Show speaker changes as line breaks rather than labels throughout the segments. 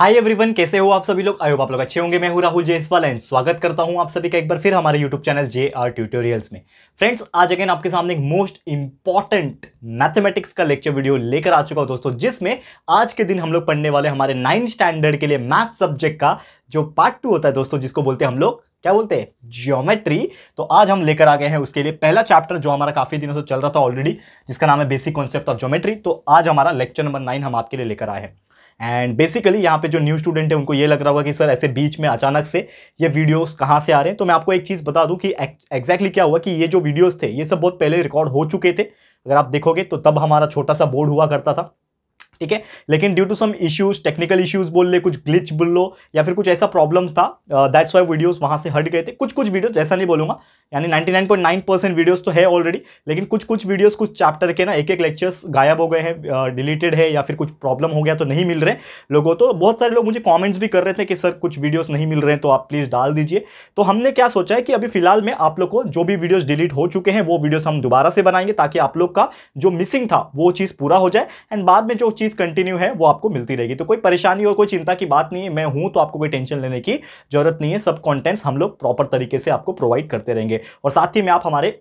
hi everyone कैसे हो आप सभी लोग आयो आप लोग अच्छे होंगे मैं हूं राहुल जयसवाल एंड स्वागत करता हूं आप सभी का एक बार फिर हमारे YouTube channel J R tutorials में फ्रेंड्स आज अगेन आपके सामने एक मोस्ट इंपॉर्टेंट मैथमेटिक्स का लेक्चर वीडियो लेकर आ चुका हूं दोस्तों जिसमें आज के दिन हम लोग पढ़ने वाले हमारे नाइन्थ स्टैंडर्ड के लिए मैथ सब्जेक्ट का जो पार्ट टू होता है दोस्तों जिसको बोलते हैं हम लोग क्या बोलते हैं ज्योमेट्री तो आज हम लेकर आ गए हैं उसके लिए पहला चैप्टर जो हमारा काफी दिनों से चल रहा था ऑलरेडी जिसका नाम है बेसिक कॉन्सेप्ट ऑफ ज्योमेट्री तो आज हमारा लेक्चर नंबर नाइन हम आपके लिए लेकर आए हैं एंड बेसिकली यहाँ पे जो न्यू स्टूडेंट है उनको ये लग रहा होगा कि सर ऐसे बीच में अचानक से ये वीडियोस कहाँ से आ रहे हैं तो मैं आपको एक चीज़ बता दूँ कि एग्जैक्टली क्या हुआ कि ये जो वीडियोस थे ये सब बहुत पहले रिकॉर्ड हो चुके थे अगर आप देखोगे तो तब हमारा छोटा सा बोर्ड हुआ करता था ठीक है लेकिन due to some issues technical issues बोल ले कुछ ग्लिच बोल लो या फिर कुछ ऐसा प्रॉब्लम था दैट्स वाई वीडियोस वहाँ से हट गए थे कुछ कुछ वीडियोस ऐसा नहीं बोलूंगा यानी 99.9 परसेंट वीडियोज़ तो है ऑलरेडी लेकिन कुछ कुछ वीडियोस कुछ चैप्टर के ना एक एक लेक्चर्स गायब हो गए हैं डिलीटेड uh, है या फिर कुछ प्रॉब्लम हो गया तो नहीं मिल रहे लोगों तो बहुत सारे लोग मुझे कॉमेंट्स भी कर रहे थे कि सर कुछ वीडियोज़ नहीं मिल रहे हैं तो आप प्लीज़ डाल दीजिए तो हमने क्या सोचा है कि अभी फिलहाल में आप लोग को जो भी वीडियोज़ डिलीट हो चुके हैं वो वीडियोज़ हम दोबारा से बनाएंगे ताकि आप लोग का जो मिसिंग था वो चीज़ पूरा हो जाए एंड बाद में जो चीज़ चीज़ कंटिन्यू है वो आपको मिलती रहेगी तो कोई परेशानी और कोई चिंता की बात नहीं है मैं हूं तो आपको कोई टेंशन लेने की जरूरत नहीं है सब कॉन्टेंट्स हम लोग प्रॉपर तरीके से आपको प्रोवाइड करते रहेंगे और साथ ही में आप हमारे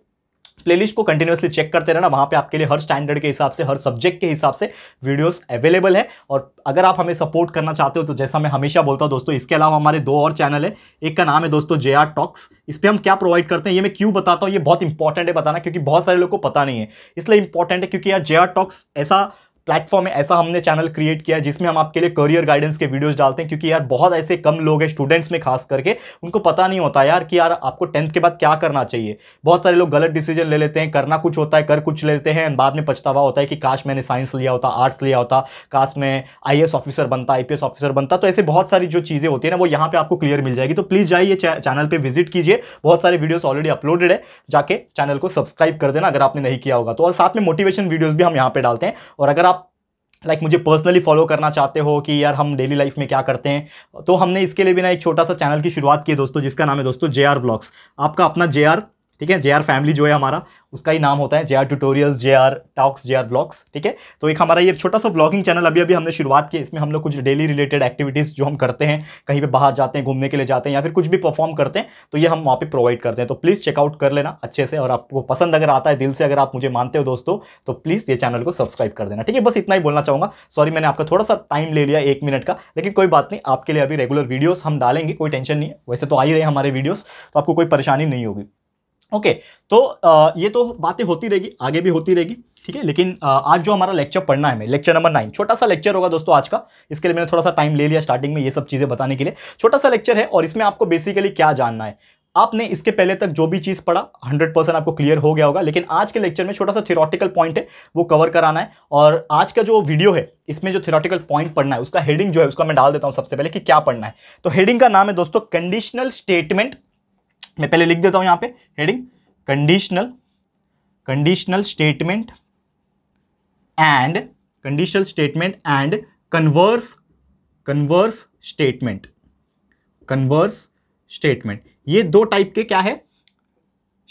प्लेलिस्ट को कंटिन्यूसली चेक करते रहना वहाँ पे आपके लिए हर स्टैंडर्ड के हिसाब से हर सब्जेक्ट के हिसाब से वीडियोस अवेलेबल है और अगर आप हमें सपोर्ट करना चाहते हो तो जैसा मैं हमेशा बोलता हूँ दोस्तों इसके अलावा हमारे दो और चैनल है एक का नाम है दोस्तों जे आर टॉक्स इस पर हम क्या प्रोवाइड करते हैं ये मैं क्यों बताता हूँ ये बहुत इंपॉर्टेंट है बताना क्योंकि बहुत सारे लोग को पता नहीं है इसलिए इंपॉर्टेंट है क्योंकि यार जे आर टॉक्स ऐसा प्लेटफॉर्म है ऐसा हमने चैनल क्रिएट किया जिसमें हम आपके लिए करियर गाइडेंस के वीडियोस डालते हैं क्योंकि यार बहुत ऐसे कम लोग हैं स्टूडेंट्स में खास करके उनको पता नहीं होता यार कि यार आपको टेंथ के बाद क्या करना चाहिए बहुत सारे लोग गलत डिसीजन ले लेते हैं करना कुछ होता है कर कुछ लेते हैं बाद में पछतावा होता है कि काश मैंने साइंस लिया होता आर्ट्स लिया होता काश में आई ऑफिसर बनता आई ऑफिसर बनता तो ऐसे बहुत सारी जो चीज़ें होती है ना वो यहाँ पर आपको क्लियर मिल जाएगी तो प्लीज़ जाइए चैनल पर विजिट कीजिए बहुत सारे वीडियोज़ ऑलरेडी अपलोडेड है जाके चैनल को सब्सक्राइब कर देना अगर आपने नहीं किया होगा तो और साथ में मोटिवेशन वीडियोज़ भी हम यहाँ पर डालते हैं और अगर आप लाइक मुझे पर्सनली फॉलो करना चाहते हो कि यार हम डेली लाइफ में क्या करते हैं तो हमने इसके लिए भी ना एक छोटा सा चैनल की शुरुआत की है दोस्तों जिसका नाम है दोस्तों जे आर ब्लॉग्स आपका अपना जे आर ठीक है जे आर फैमिली जो है हमारा उसका ही नाम होता है J R tutorial J R talks J R blogs ठीक है तो एक हमारा ये छोटा सा ब्लॉगिंग चैनल अभी अभी हमने शुरुआत की इसमें हम लोग कुछ डेली रिलेटेड एक्टिविटीज़ जो हम करते हैं कहीं पे बाहर जाते हैं घूमने के लिए जाते हैं या फिर कुछ भी परफॉर्म करते हैं तो ये हम वहाँ पर प्रोवाइड करते हैं तो प्लीज़ चेकआउट कर लेना अच्छे से और आपको पसंद अगर आता है दिल से अगर आप मुझे मानते हो दोस्तों तो प्लीज़ ये चैनल को सब्सक्राइब कर देना ठीक है बस इतना ही बोलना चाहूँगा सॉरी मैंने आपका थोड़ा सा टाइम ले लिया एक मिनट का लेकिन कोई बात नहीं आपके लिए अभी रेगुलर वीडियोज़ हम डालेंगे कोई टेंशन नहीं है वैसे तो आ ही रहे हमारे वीडियोज़ तो आपको कोई परेशानी नहीं होगी ओके okay, तो आ, ये तो बातें होती रहेगी आगे भी होती रहेगी ठीक है लेकिन आ, आज जो हमारा लेक्चर पढ़ना है मैं लेक्चर नंबर नाइन छोटा सा लेक्चर होगा दोस्तों आज का इसके लिए मैंने थोड़ा सा टाइम ले लिया स्टार्टिंग में ये सब चीज़ें बताने के लिए छोटा सा लेक्चर है और इसमें आपको बेसिकली क्या जानना है आपने इसके पहले तक जो भी चीज़ पढ़ा 100 परसेंट आपको क्लियर हो गया होगा लेकिन आज के लेक्चर में छोटा सा थियोरटिकल पॉइंट है वो कवर कराना है और आज का जो वीडियो है इसमें जो थियोरटिकल पॉइंट पढ़ना है उसका हेडिंग जो है उसका मैं डाल देता हूँ सबसे पहले कि क्या पढ़ना है तो हेडिंग का नाम है दोस्तों कंडीशनल स्टेटमेंट मैं पहले लिख देता हूं यहां पे heading conditional conditional statement and conditional statement and converse converse statement converse statement ये दो टाइप के क्या है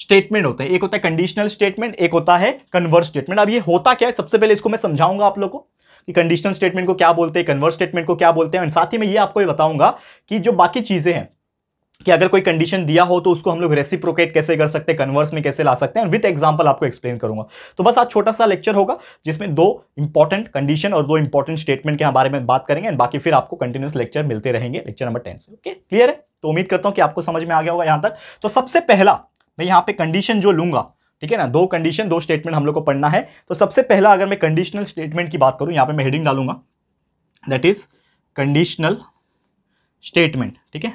स्टेटमेंट होते हैं एक होता है कंडीशनल स्टेटमेंट एक होता है कन्वर्स स्टेटमेंट अब ये होता क्या है सबसे पहले इसको मैं समझाऊंगा आप लोग को कि कंडीशनल स्टेटमेंट को क्या बोलते हैं कन्वर्स स्टेटमेंट को क्या बोलते हैं और साथ ही मैं ये आपको ये बताऊंगा कि जो बाकी चीज़ें हैं कि अगर कोई कंडीशन दिया हो तो उसको हम लोग रेसिप्रोकेट कैसे कर सकते हैं कन्वर्स में कैसे ला सकते हैं विथ एग्जांपल आपको एक्सप्लेन करूंगा तो बस आज छोटा सा लेक्चर होगा जिसमें दो इंपॉर्टेंट कंडीशन और दो इंपॉर्टेंट स्टेटमेंट के बारे में बात करेंगे एंड बाकी फिर आपको कंटिन्यूस लेक्चर मिलते रहेंगे लेक्चर नंबर टेन से ओके क्लियर है तो उम्मीद करता हूँ कि आपको समझ में आ गया होगा यहाँ तक तो सबसे पहला मैं यहाँ पे कंडीशन जो लूंगा ठीक है ना दो कंडीशन दो स्टेटमेंट हम लोग को पढ़ना है तो सबसे पहला अगर मैं कंडीशनल स्टेटमेंट की बात करूँ यहाँ पर मैं हेडिंग डालूंगा दैट इज कंडीशनल स्टेटमेंट ठीक है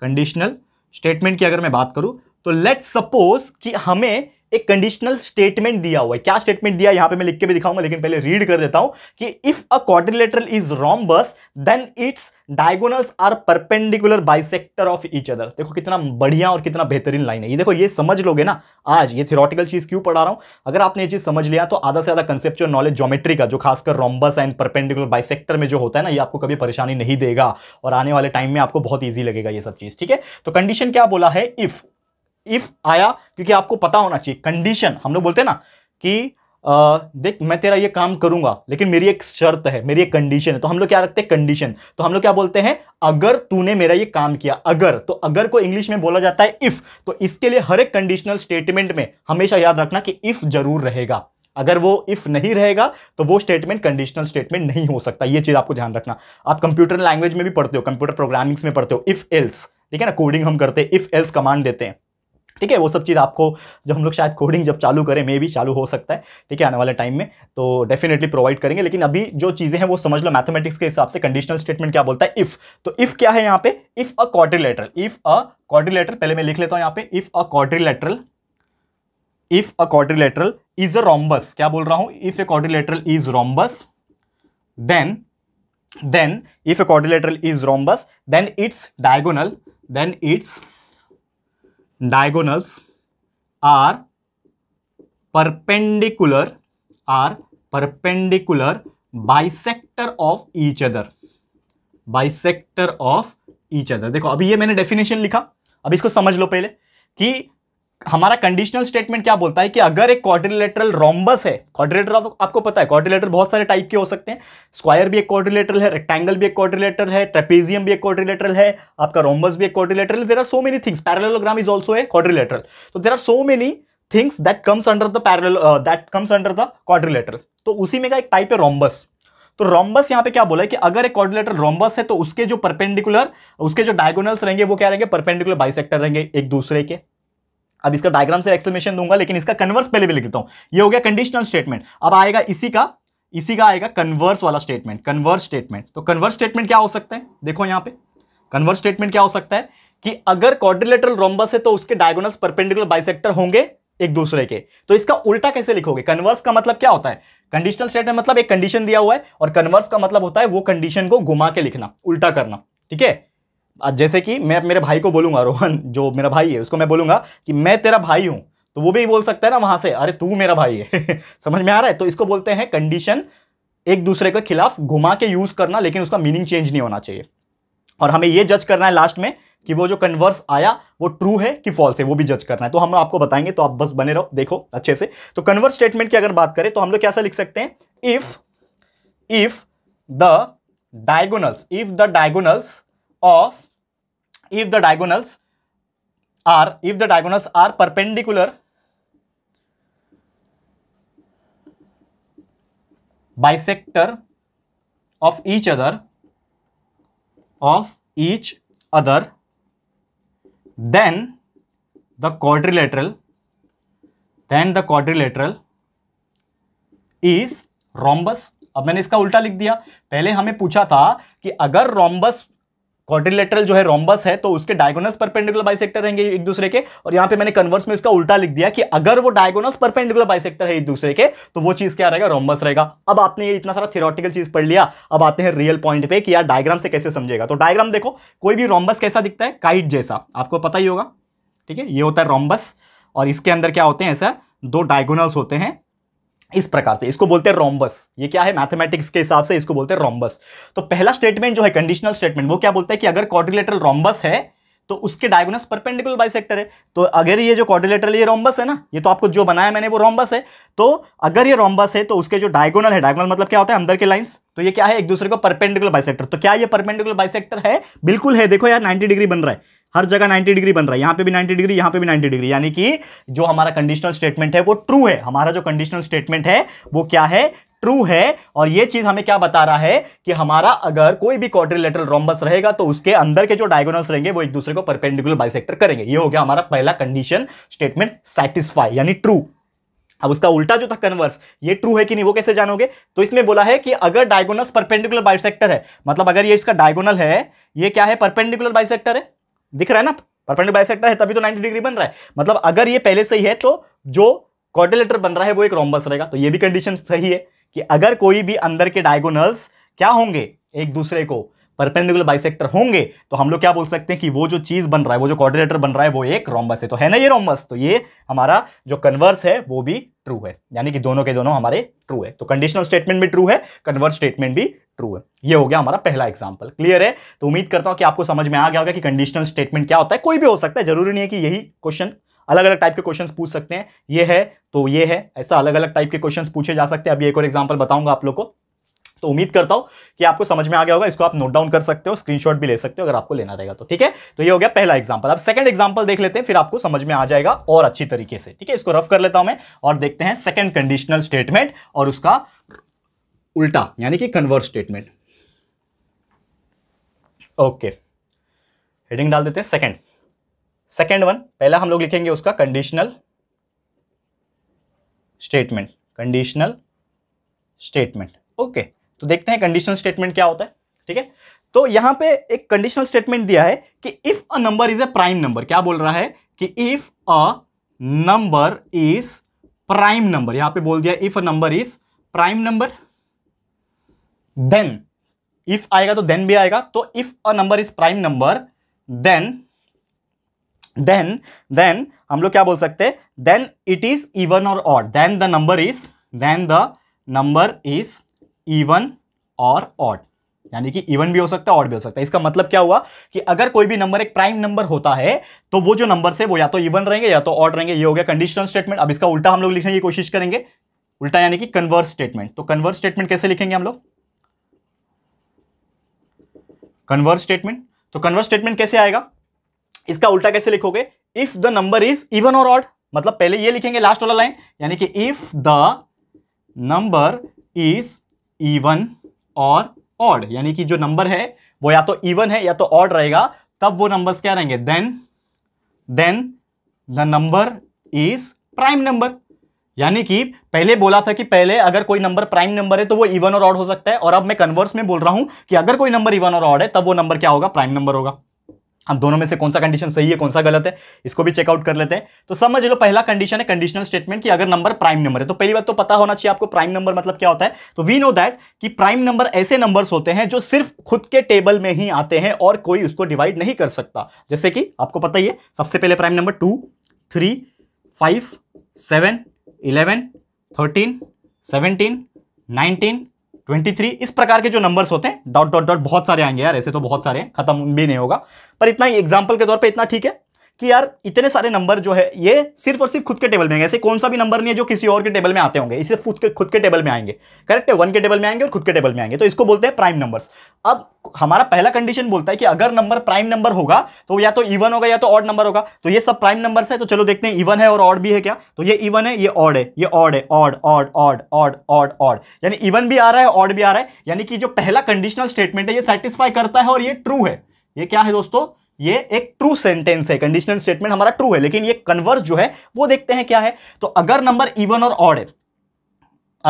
कंडीशनल स्टेटमेंट की अगर मैं बात करूं तो लेट सपोज कि हमें एक कंडीशनल स्टेटमेंट दिया हुआ है क्या स्टेटमेंट दिया यहां पे मैं लिख के भी दिखाऊंगा लेकिन पहले रीड कर देता हूं कि if a quadrilateral is rhombus then its diagonals are perpendicular bisector of each other देखो कितना बढ़िया और कितना बेहतरीन लाइन है ये देखो ये समझ लोगे ना आज ये थियोरटिकल चीज क्यों पढ़ा रहा हूं अगर आपने ये चीज समझ लिया तो आधा से आधा कंसेप्ट नॉलेज ज्योमेट्री का जो खासकर रॉम्बस एंड परपेंडिकुलर बाइसेक्टर में जो होता है ना ये आपको कभी परेशानी नहीं देगा और आने वाले टाइम में आपको बहुत ईजी लगेगा ये सब चीज ठीक है तो कंडीशन क्या बोला है इफ इफ आया क्योंकि आपको पता होना चाहिए कंडीशन हम लोग बोलते हैं ना कि आ, देख मैं तेरा ये काम करूंगा लेकिन मेरी एक शर्त है मेरी एक कंडीशन है तो हम लोग क्या रखते हैं कंडीशन तो हम लोग क्या बोलते हैं अगर तूने मेरा ये काम किया अगर तो अगर को इंग्लिश में बोला जाता है इफ तो इसके लिए हर एक कंडीशनल स्टेटमेंट में हमेशा याद रखना कि इफ जरूर रहेगा अगर वो इफ नहीं रहेगा तो वो स्टेटमेंट कंडीशनल स्टेटमेंट नहीं हो सकता ये चीज़ आपको ध्यान रखना आप कंप्यूटर लैंग्वेज में भी पढ़ते हो कंप्यूटर प्रोग्रामिंग्स में पढ़ते हो इफ एल्स ठीक है ना कोडिंग हम करते हैं इफ एल्स कमांड देते हैं ठीक है वो सब चीज़ आपको जब हम लोग शायद कोडिंग जब चालू करें मे भी चालू हो सकता है ठीक है आने वाले टाइम में तो डेफिनेटली प्रोवाइड करेंगे लेकिन अभी जो चीज़ें हैं वो समझ लो मैथमेटिक्स के हिसाब से कंडीशनल स्टेटमेंट क्या बोलता है इफ़ तो इफ़ क्या है यहाँ पे if a quadrilateral if a quadrilateral पहले मैं लिख लेता हूँ यहाँ पे if a quadrilateral if a quadrilateral is a rhombus क्या बोल रहा हूँ if a quadrilateral is rhombus then then if a quadrilateral is rhombus then its diagonal then its diagonals are perpendicular are perpendicular bisector of each other bisector of each other देखो अभी ये मैंने definition लिखा अभी इसको समझ लो पहले कि हमारा कंडीशनल स्टेटमेंट क्या बोलता है कि अगर एक क्वाड्रिलेटरल रोम्बस है क्वाड्रिलेटरल तो आपको पता है क्वाड्रिलेटर बहुत सारे टाइप के हो सकते हैं स्क्वायर भी एक क्वाड्रिलेटरल है रेक्टेंगल भी एक क्वाड्रिलेटरल है ट्रेपेजियम भी एक क्वाड्रिलेटरल है आपका रोम्बस भी एक क्वाड्रिलेटरल है there are so many things parallelogram is also a quadrilateral तो there are so many things that comes under the parallel that comes under the quadrilateral तो उसी में का एक टाइप है रोम्बस तो रोम्बस यहाँ पे क्या बोला है कि अगर एक क्वाड्रिलेटर रोम्बस है तो उसके जो परपेंडिकुलर उसके जो डायगोनल्स रहेंगे वो क्या रहेंगे परपेंडिकुलर बाइसेक्टर रहेंगे एक दूसरे के अब इसका डायग्राम से एक्सप्लेनेशन दूंगा लेकिन इसका कन्वर्स पहले भी लिखता हूं ये हो गया कंडीशनल स्टेटमेंट अब आएगा इसी का इसी का आएगा कन्वर्स वाला स्टेटमेंट कन्वर्स स्टेटमेंट तो कन्वर्स स्टेटमेंट क्या हो सकता है देखो यहां पे कन्वर्स स्टेटमेंट क्या हो सकता है कि अगर क्वाड्रिलेटरल रोम्बस है तो उसके डायगोनल्स परपेंडिकुलर बाइसेक्टर होंगे एक दूसरे के तो इसका उल्टा कैसे लिखोगे कन्वर्स का मतलब क्या होता है कंडीशनल स्टेटमेंट मतलब एक कंडीशन दिया हुआ है और कन्वर्स का मतलब होता है वो कंडीशन को घुमा के लिखना उल्टा करना ठीक है जैसे कि मैं मेरे भाई को बोलूंगा रोहन जो मेरा भाई है उसको मैं बोलूंगा कि मैं तेरा भाई हूं तो वो भी बोल सकता है ना वहां से अरे तू मेरा भाई है समझ में आ रहा है तो इसको बोलते हैं कंडीशन एक दूसरे के खिलाफ घुमा के यूज़ करना लेकिन उसका मीनिंग चेंज नहीं होना चाहिए और हमें यह जज करना है लास्ट में कि वो जो कन्वर्स आया वो ट्रू है कि फॉल्स है वो भी जज करना है तो हम आपको बताएंगे तो आप बस बने रहो देखो अच्छे से तो कन्वर्स स्टेटमेंट की अगर बात करें तो हम लोग कैसा लिख सकते हैं if if the diagonals if the diagonals of if the diagonals are if the diagonals are perpendicular bisector of each other of each other then the quadrilateral then the quadrilateral is rhombus अब मैंने इसका उल्टा लिख दिया पहले हमें पूछा था कि अगर rhombus क्वाड्रिलेटरल जो है रोम्बस है तो उसके डायगोनस परपेंडिकुलर बाइसेक्टर रहेंगे एक दूसरे के और यहाँ पे मैंने कन्वर्स में इसका उल्टा लिख दिया कि अगर वो डायगोनस परपेंडिकुलर बाइसेक्टर है एक दूसरे के तो वो चीज क्या रहेगा रोम्बस रहेगा अब आपने ये इतना सारा थियोरटिकल चीज पढ़ लिया अब आते हैं रियल पॉइंट पे कि यार डायग्राम से कैसे समझेगा तो डायग्राम देखो कोई भी रोम्बस कैसा दिखता है काइट जैसा आपको पता ही होगा ठीक है ये होता है रोम्बस और इसके अंदर क्या होते हैं ऐसा दो डायगोनल्स होते हैं इस प्रकार से इसको बोलते हैं रोम्बस ये क्या है मैथमेटिक्स के हिसाब से इसको बोलते हैं रोम्बस तो पहला स्टेटमेंट जो है कंडीशनल स्टेटमेंट वो क्या बोलता है कि अगर कॉर्डिलेटर रोम्बस है तो उसके डायगोनस परपेंडिकुलर बाइसेक्टर है तो अगर ये जो कॉर्डिलेटरल ये रोम्बस है ना ये तो आपको जो बनाया मैंने वो रोम्बस है तो अगर ये रोम्बस है तो उसके जो डायगोनल है डायगोनल मतलब क्या होता है अंदर के लाइंस तो ये क्या है एक दूसरे को परपेंडिकुलर बाइसेक्टर तो क्या ये परपेंडिकुलर बाइसेक्टर है बिल्कुल है देखो यार नाइन्टी डिग्री बन रहा है हर जगह 90 डिग्री बन रहा है यहां पे भी 90 डिग्री यहां पे भी 90 डिग्री यानी कि जो हमारा कंडीशनल स्टेटमेंट है वो ट्रू है हमारा जो कंडीशनल स्टेटमेंट है वो क्या है ट्रू है और ये चीज हमें क्या बता रहा है कि हमारा अगर कोई भी क्वाड्रिलेटरल रोम्बस रहेगा तो उसके अंदर के जो डायगोनल्स रहेंगे वो एक दूसरे को परपेंडिकुलर बाइसेक्टर करेंगे ये हो गया हमारा पहला कंडीशन स्टेटमेंट सेटिस्फाई यानी ट्रू अब उसका उल्टा जो था कन्वर्स ये ट्रू है कि नहीं वो कैसे जानोगे तो इसमें बोला है कि अगर डायगोनल परपेंडिकुलर बाइसेक्टर है मतलब अगर ये इसका डायगोनल है ये क्या है परपेंडिकुलर बाइसेक्टर है दिख रहा है ना परपेंडिकुलर बाइसेक्टर है तभी तो 90 डिग्री बन रहा है मतलब अगर ये पहले से ही है तो जो कॉर्डिलेटर बन रहा है वो एक रोम्बस रहेगा तो ये भी कंडीशन सही है कि अगर कोई भी अंदर के डायगोनल्स क्या होंगे एक दूसरे को परपेंडिकुलर बाइसेक्टर होंगे तो हम लोग क्या बोल सकते हैं कि वो जो चीज़ बन रहा है वो जो कॉर्डिनेटर बन रहा है वो एक रोमबस है तो है ना ये रोमबस तो ये हमारा जो कन्वर्स है वो भी ट्रू है यानी कि दोनों के दोनों हमारे ट्रू है तो कंडीशनल स्टेटमेंट भी ट्रू है कन्वर्स स्टेटमेंट भी ट्रू है ये हो गया हमारा पहला एग्जाम्पल क्लियर है तो उम्मीद करता हूँ कि आपको समझ में आ गया होगा कि कंडीशनल स्टेटमेंट क्या होता है कोई भी हो सकता है जरूरी नहीं है कि यही क्वेश्चन अलग अलग टाइप के क्वेश्चन पूछ सकते हैं ये है तो ये है ऐसा अलग अलग टाइप के क्वेश्चन पूछे जा सकते हैं अभी एक और एग्जाम्पल बताऊंगा आप लोग को तो उम्मीद करता हूं कि आपको समझ में आ गया होगा इसको आप नोट डाउन कर सकते हो स्क्रीनशॉट भी ले सकते हो अगर आपको लेना रहेगा तो ठीक है तो ये हो गया पहला एग्जाम्पल अब सेकंड एग्जाम्पल देख लेते हैं फिर आपको समझ में आ जाएगा और अच्छी तरीके से ठीक है इसको रफ कर लेता हूं मैं और देखते हैं सेकंड कंडीशनल स्टेटमेंट और उसका उल्टा यानी कि कन्वर्स स्टेटमेंट ओके हेडिंग डाल देते हैं सेकेंड सेकेंड वन पहला हम लोग लिखेंगे उसका conditional statement conditional statement okay तो देखते हैं कंडीशनल स्टेटमेंट क्या होता है ठीक है तो यहां पे एक कंडीशनल स्टेटमेंट दिया है कि if a number is a prime number क्या बोल रहा है कि if a number is prime number यहां पे बोल दिया if a number is prime number then if आएगा तो देन भी आएगा तो if a number is prime number then then then हम लोग क्या बोल सकते हैं देन इट इज इवन और odd then the number is then the number is even और ऑड यानी कि इवन भी हो सकता है ऑड भी हो सकता है इसका मतलब क्या हुआ कि अगर कोई भी नंबर एक प्राइम नंबर होता है तो वो जो नंबर है वो या तो इवन रहेंगे या तो ऑड रहेंगे ये हो गया कंडीशनल स्टेटमेंट अब इसका उल्टा हम लोग लिखने की कोशिश करेंगे उल्टा यानी कि कन्वर्स स्टेटमेंट तो कन्वर्स स्टेटमेंट कैसे लिखेंगे हम लोग कन्वर्स स्टेटमेंट तो कन्वर्स स्टेटमेंट कैसे आएगा इसका उल्टा कैसे लिखोगे if the number is even और ऑड मतलब पहले ये लिखेंगे लास्ट वाला लाइन यानी कि if the number is even और ऑड यानी कि जो नंबर है वो या तो ईवन है या तो ऑड रहेगा तब वो नंबर्स क्या रहेंगे then then the number is prime number यानी कि पहले बोला था कि पहले अगर कोई नंबर प्राइम नंबर है तो वो इवन और ऑड हो सकता है और अब मैं कन्वर्स में बोल रहा हूं कि अगर कोई नंबर इवन और ऑड है तब वो नंबर क्या होगा प्राइम नंबर होगा अब दोनों में से कौन सा कंडीशन सही है कौन सा गलत है इसको भी चेकआउट कर लेते हैं तो समझ लो पहला कंडीशन है कंडीशनल स्टेटमेंट कि अगर नंबर प्राइम नंबर है तो पहली बात तो पता होना चाहिए आपको प्राइम नंबर मतलब क्या होता है तो वी नो दैट कि प्राइम नंबर ऐसे नंबर्स होते हैं जो सिर्फ खुद के टेबल में ही आते हैं और कोई उसको डिवाइड नहीं कर सकता जैसे कि आपको पता ही है सबसे पहले prime number two three five seven eleven thirteen seventeen nineteen 23 इस प्रकार के जो नंबर्स होते हैं डॉट डॉट डॉट बहुत सारे आएंगे यार ऐसे तो बहुत सारे हैं खत्म भी नहीं होगा पर इतना ही एग्जाम्पल के तौर पर इतना ठीक है कि यार इतने सारे नंबर जो है ये सिर्फ और सिर्फ खुद के टेबल में ऐसे कौन सा भी नंबर नहीं है जो किसी और के टेबल में आते होंगे इसे खुद के खुद के टेबल में आएंगे करेक्ट है वन के टेबल में आएंगे और खुद के टेबल में आएंगे तो इसको बोलते हैं प्राइम नंबर्स अब हमारा पहला कंडीशन बोलता है कि अगर नंबर प्राइम नंबर होगा तो या तो इवन होगा या तो ऑड नंबर होगा तो ये सब प्राइम नंबर्स है तो चलो देखते हैं इवन है और ऑड भी है क्या तो ये इवन है ये ऑड है ये ऑड है odd odd odd odd odd odd यानी इवन भी आ रहा है ऑड भी आ रहा है यानी कि जो पहला कंडीशनल स्टेटमेंट है ये सेटिस्फाई करता है और ये ट्रू है ये क्या है दोस्तों ये एक ट्रू सेंटेंस है कंडीशनल स्टेटमेंट हमारा ट्रू है लेकिन ये कन्वर्स जो है वो देखते हैं क्या है तो अगर नंबर इवन और ऑड है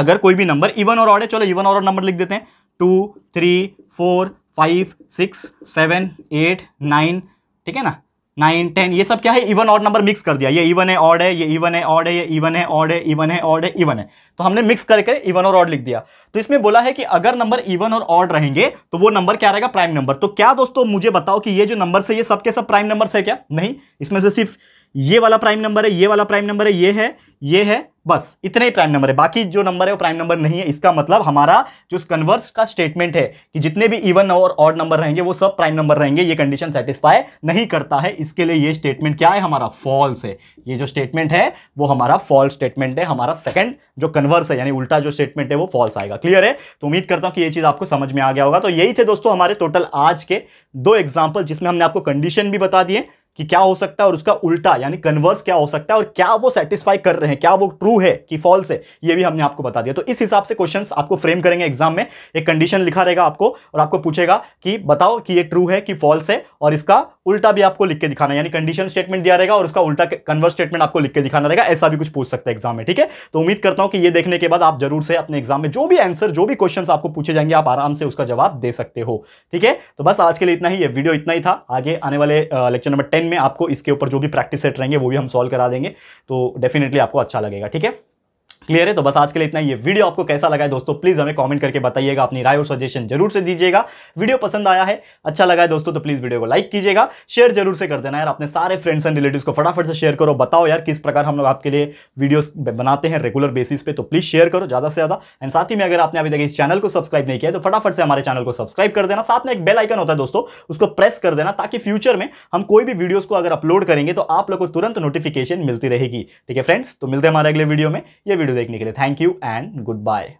अगर कोई भी नंबर इवन और ऑड है चलो इवन और नंबर लिख देते हैं two three four five six seven eight nine ठीक है ना नाइन टेन ये सब क्या है इवन ऑड नंबर मिक्स कर दिया ये इवन है ऑड है ये इवन है ऑड है ये इवन है ऑड है इवन है ऑड है इवन है तो हमने मिक्स करके इवन और ऑड लिख दिया तो इसमें बोला है कि अगर नंबर इवन और ऑड रहेंगे तो वो नंबर क्या रहेगा प्राइम नंबर तो क्या दोस्तों मुझे बताओ कि ये जो नंबर है ये सब के सब प्राइम नंबर है क्या नहीं इसमें से सिर्फ ये वाला प्राइम नंबर है ये वाला प्राइम नंबर है ये है ये है बस इतने ही प्राइम नंबर है बाकी जो नंबर है वो प्राइम नंबर नहीं है इसका मतलब हमारा जो कन्वर्स का स्टेटमेंट है कि जितने भी इवन और ऑड नंबर रहेंगे वो सब प्राइम नंबर रहेंगे ये कंडीशन सेटिस्फाई नहीं करता है इसके लिए ये स्टेटमेंट क्या है हमारा फॉल्स है ये जो स्टेटमेंट है वो हमारा फॉल्स स्टेटमेंट है हमारा सेकेंड जो कन्वर्स है यानी उल्टा जो स्टेटमेंट है वो फॉल्स आएगा क्लियर है तो उम्मीद करता हूँ कि ये चीज़ आपको समझ में आ गया होगा तो यही थे दोस्तों हमारे टोटल आज के दो एग्जाम्पल जिसमें हमने आपको कंडीशन भी बता दिए कि क्या हो सकता है और उसका उल्टा यानी कन्वर्स क्या हो सकता है और क्या वो सेटिस्फाई कर रहे हैं क्या वो ट्रू है कि फॉल्स है ये भी हमने आपको बता दिया तो इस हिसाब से क्वेश्चन आपको फ्रेम करेंगे एग्जाम में एक कंडीशन लिखा रहेगा आपको और आपको पूछेगा कि बताओ कि ये ट्रू है कि फॉल्स है और इसका उल्टा भी आपको लिख के दिखाना यानी कंडीशन स्टेटमेंट दिया रहेगा और उसका उल्टा कन्वर्स स्टेटमेंट आपको लिख के दिखाना रहेगा ऐसा भी कुछ पूछ सकता है एग्जाम में ठीक है तो उम्मीद करता हूँ कि ये देखने के बाद आप जरूर से अपने एग्जाम में जो भी आंसर जो भी क्वेश्चन आपको पूछे जाएंगे आप आराम से उसका जवाब दे सकते हो ठीक है तो बस आज के लिए इतना ही ये वीडियो इतना ही था आगे आने वाले लेक्चर नंबर टेन में आपको इसके ऊपर जो भी प्रैक्टिस सेट रहेंगे वो भी हम सॉल्व करा देंगे तो डेफिनेटली आपको अच्छा लगेगा ठीक है क्लियर है तो बस आज के लिए इतना ही है वीडियो आपको कैसा लगा है दोस्तों प्लीज़ हमें कमेंट करके बताइएगा अपनी राय और सजेशन जरूर से दीजिएगा वीडियो पसंद आया है अच्छा लगा है दोस्तों तो प्लीज़ वीडियो को लाइक कीजिएगा शेयर जरूर से कर देना यार अपने सारे फ्रेंड्स एंड रिलेटिव को फटाफट से शेयर करो बताओ यार किस प्रकार हम लोग आपके लिए वीडियो बनाते हैं रेगुलर बेसिस पे तो प्लीज़ शेयर करो ज़्यादा से ज़्यादा एंड साथ ही में अगर आपने अभी तक इस चैनल को सब्सक्राइब नहीं किया तो फटाफट से हमारे चैनल को सब्सक्राइब कर देना साथ में एक बेल आइकन होता है दोस्तों उसको प्रेस कर देना ताकि फ्यूचर में हम कोई भी वीडियोज़ को अगर अपलोड करेंगे तो आप लोग को तुरंत नोटिफिकेशन मिलती रहेगी ठीक है फ्रेंड्स तो मिलते हैं हमारे अगले वीडियो में ये वीडियो देखने के लिए thank you and good bye